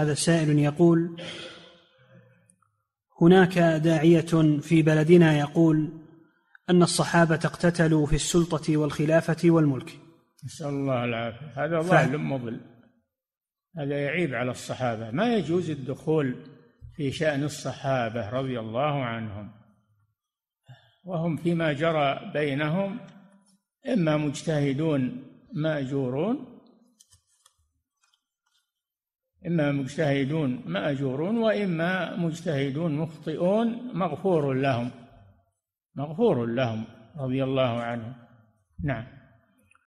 هذا سائل يقول هناك داعية في بلدنا يقول أن الصحابة اقتتلوا في السلطة والخلافة والملك نسأل الله العافية هذا ظالم مضل هذا يعيب على الصحابة ما يجوز الدخول في شأن الصحابة رضي الله عنهم وهم فيما جرى بينهم إما مجتهدون مأجورون إما مجتهدون مأجورون وإما مجتهدون مخطئون مغفور لهم مغفور لهم رضي الله عنهم نعم